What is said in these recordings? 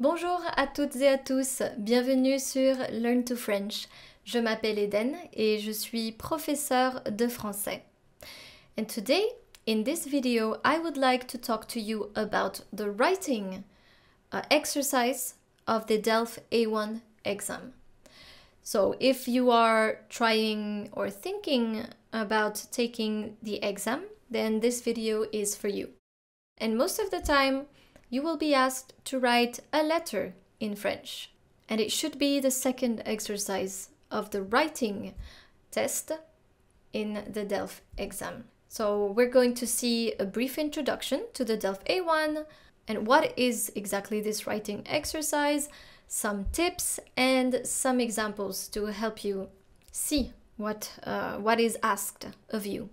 Bonjour à toutes et à tous, bienvenue sur Learn to French. Je m'appelle Eden et je suis professeur de français. And today, in this video, I would like to talk to you about the writing exercise of the DELF A1 exam. So, if you are trying or thinking about taking the exam, then this video is for you. And most of the time, you will be asked to write a letter in French. And it should be the second exercise of the writing test in the DELF exam. So we're going to see a brief introduction to the DELF A1 and what is exactly this writing exercise, some tips and some examples to help you see what, uh, what is asked of you.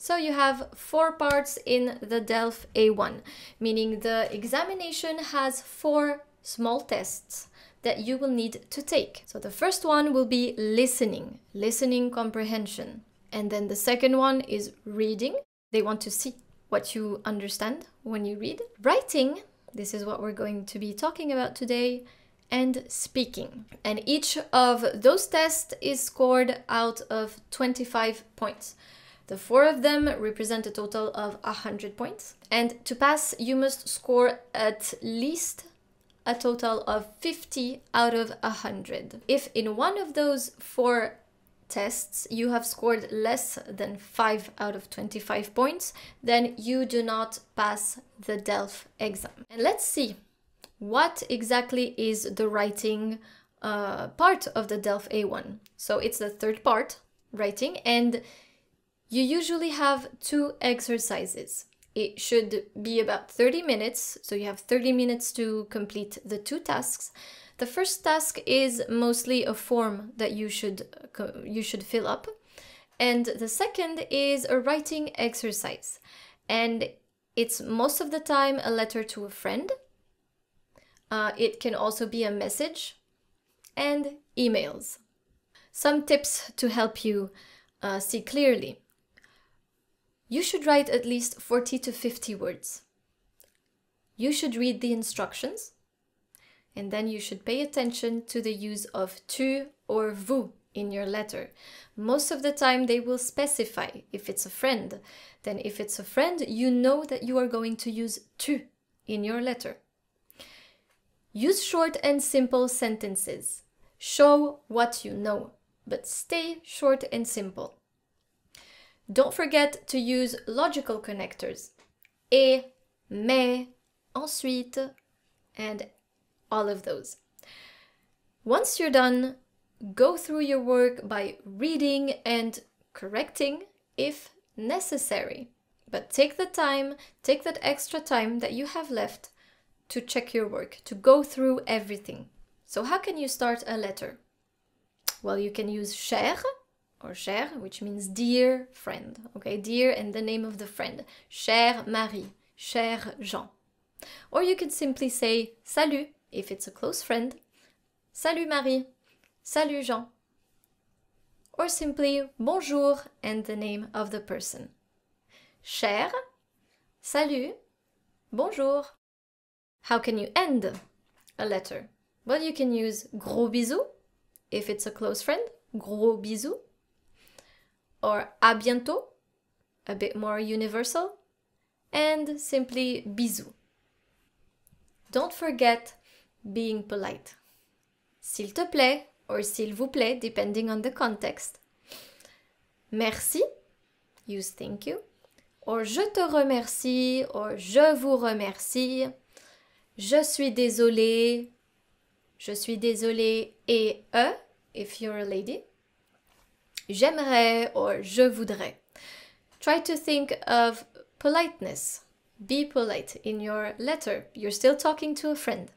So you have four parts in the DELF A1, meaning the examination has four small tests that you will need to take. So the first one will be listening, listening comprehension. And then the second one is reading. They want to see what you understand when you read. Writing, this is what we're going to be talking about today, and speaking. And each of those tests is scored out of 25 points. The four of them represent a total of 100 points. And to pass, you must score at least a total of 50 out of 100. If in one of those four tests you have scored less than 5 out of 25 points, then you do not pass the DELF exam. And let's see what exactly is the writing uh, part of the DELF A1. So it's the third part, writing, and you usually have two exercises. It should be about 30 minutes, so you have 30 minutes to complete the two tasks. The first task is mostly a form that you should you should fill up. And the second is a writing exercise. And it's most of the time a letter to a friend. Uh, it can also be a message and emails. Some tips to help you uh, see clearly. You should write at least 40 to 50 words. You should read the instructions and then you should pay attention to the use of tu or vous in your letter. Most of the time, they will specify if it's a friend. Then, if it's a friend, you know that you are going to use tu in your letter. Use short and simple sentences. Show what you know, but stay short and simple. Don't forget to use logical connectors. Et, mais, ensuite, and all of those. Once you're done, go through your work by reading and correcting if necessary. But take the time, take that extra time that you have left to check your work, to go through everything. So how can you start a letter? Well, you can use cher or cher, which means dear friend. Okay, dear and the name of the friend. Cher Marie, cher Jean. Or you could simply say salut if it's a close friend. Salut Marie, salut Jean. Or simply bonjour and the name of the person. Cher, salut, bonjour. How can you end a letter? Well, you can use gros bisous if it's a close friend, gros bisous or à bientôt, a bit more universal, and simply bisous. Don't forget being polite. S'il te plaît or s'il vous plaît, depending on the context. Merci, use thank you, or je te remercie, or je vous remercie, je suis désolée, je suis désolée et e, if you're a lady j'aimerais ou je voudrais. Try to think of politeness. Be polite in your letter. You're still talking to a friend.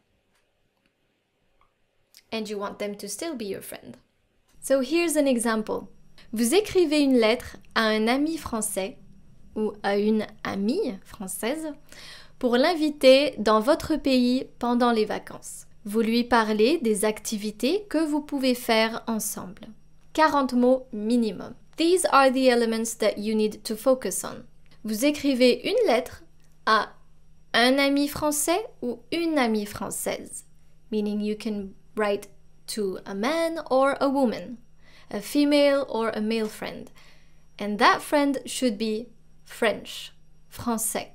And you want them to still be your friend. So here's an example. Vous écrivez une lettre à un ami français ou à une amie française pour l'inviter dans votre pays pendant les vacances. Vous lui parlez des activités que vous pouvez faire ensemble. 40 mots minimum. These are the elements that you need to focus on. Vous écrivez une lettre à un ami français ou une amie française, meaning you can write to a man or a woman, a female or a male friend, and that friend should be French, français.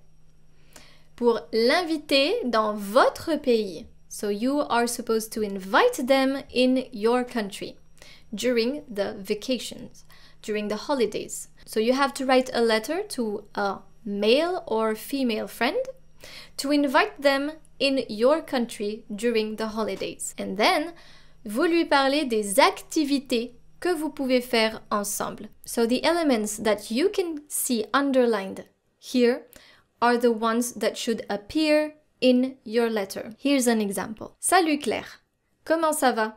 Pour l'inviter dans votre pays, so you are supposed to invite them in your country during the vacations, during the holidays. So you have to write a letter to a male or female friend to invite them in your country during the holidays. And then, vous lui parlez des activités que vous pouvez faire ensemble. So the elements that you can see underlined here are the ones that should appear in your letter. Here's an example. Salut Claire. Comment ça va?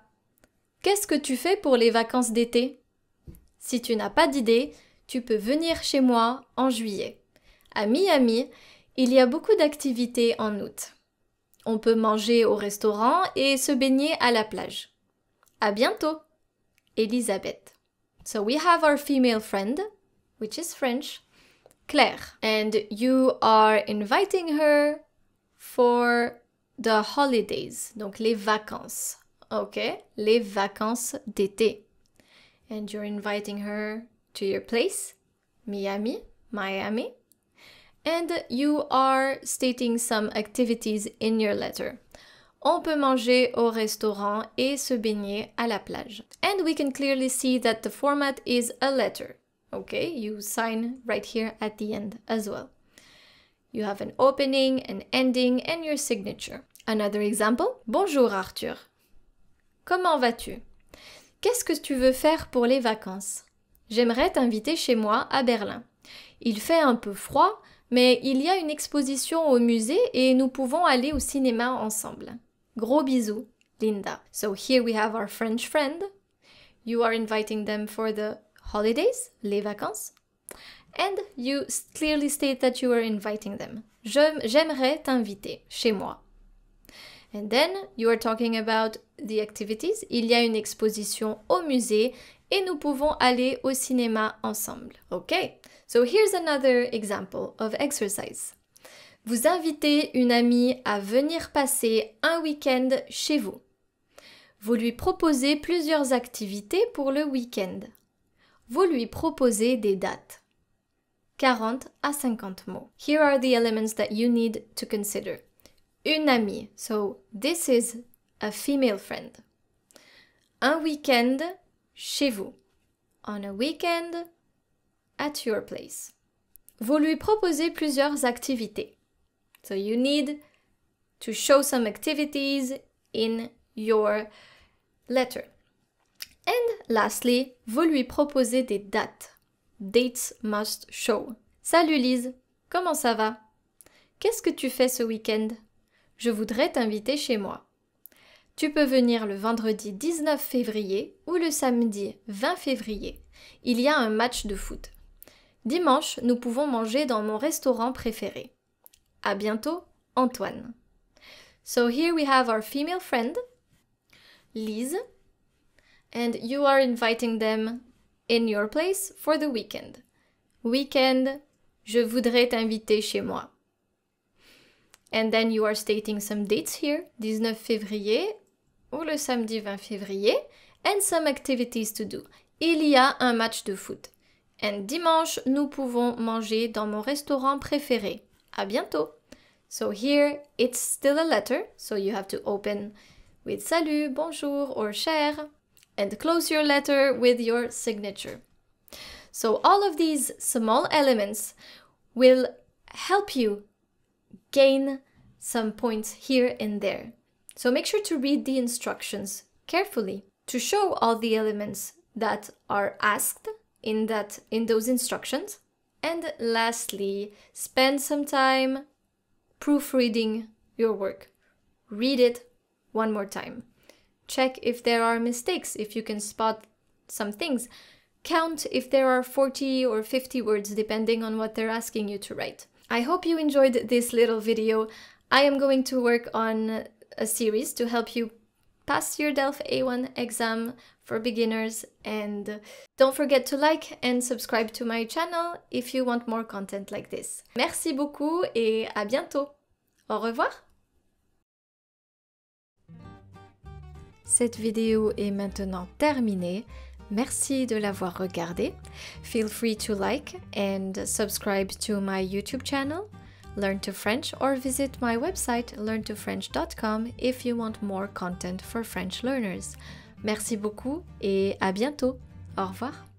Qu'est-ce que tu fais pour les vacances d'été Si tu n'as pas d'idée, tu peux venir chez moi en juillet. À Miami, il y a beaucoup d'activités en août. On peut manger au restaurant et se baigner à la plage. À bientôt, Elisabeth. So we have our female friend, which is French, Claire, and you are inviting her for the holidays, donc les vacances. okay, les vacances d'été. And you're inviting her to your place, Miami, Miami. And you are stating some activities in your letter. On peut manger au restaurant et se baigner à la plage. And we can clearly see that the format is a letter. Okay, you sign right here at the end as well. You have an opening, an ending, and your signature. Another example. Bonjour Arthur. Comment vas-tu Qu'est-ce que tu veux faire pour les vacances J'aimerais t'inviter chez moi à Berlin. Il fait un peu froid, mais il y a une exposition au musée et nous pouvons aller au cinéma ensemble. Gros bisous, Linda. So here we have our French friend. You are inviting them for the holidays, les vacances. And you clearly state that you are inviting them. J'aimerais t'inviter chez moi And then you are talking about the activities. Il y a une exposition au musée et nous pouvons aller au cinéma ensemble. OK. So here's another example of exercise. Vous invitez une amie à venir passer un week-end chez vous. Vous lui proposez plusieurs activités pour le week-end. Vous lui proposez des dates. 40 à 50 mots. Here are the elements that you need to consider une amie. So this is a female friend. Un week-end chez vous. On a weekend at your place. Vous lui proposez plusieurs activités. So you need to show some activities in your letter. And lastly, vous lui proposez des dates. Dates must show. Salut Lise, comment ça va Qu'est-ce que tu fais ce week-end je voudrais t'inviter chez moi. Tu peux venir le vendredi 19 février ou le samedi 20 février. Il y a un match de foot. Dimanche, nous pouvons manger dans mon restaurant préféré. À bientôt, Antoine. So here we have our female friend, Lise, and you are inviting them in your place for the weekend. Weekend, je voudrais t'inviter chez moi. And then you are stating some dates here, 19 février ou le samedi 20 février, and some activities to do. Il y a un match de foot. And dimanche, nous pouvons manger dans mon restaurant préféré. À bientôt. So here, it's still a letter, so you have to open with salut, bonjour, or cher, and close your letter with your signature. So all of these small elements will help you gain some points here and there. So make sure to read the instructions carefully to show all the elements that are asked in that in those instructions. And lastly, spend some time proofreading your work. Read it one more time. Check if there are mistakes, if you can spot some things. Count if there are 40 or 50 words depending on what they're asking you to write. I hope you enjoyed this little video. I am going to work on a series to help you pass your DELF A1 exam for beginners and don't forget to like and subscribe to my channel if you want more content like this. Merci beaucoup et à bientôt. Au revoir. Cette vidéo est maintenant terminée. Merci de l'avoir regardé. Feel free to like and subscribe to my YouTube channel, Learn to French, or visit my website learntofrench.com if you want more content for French learners. Merci beaucoup et à bientôt. Au revoir.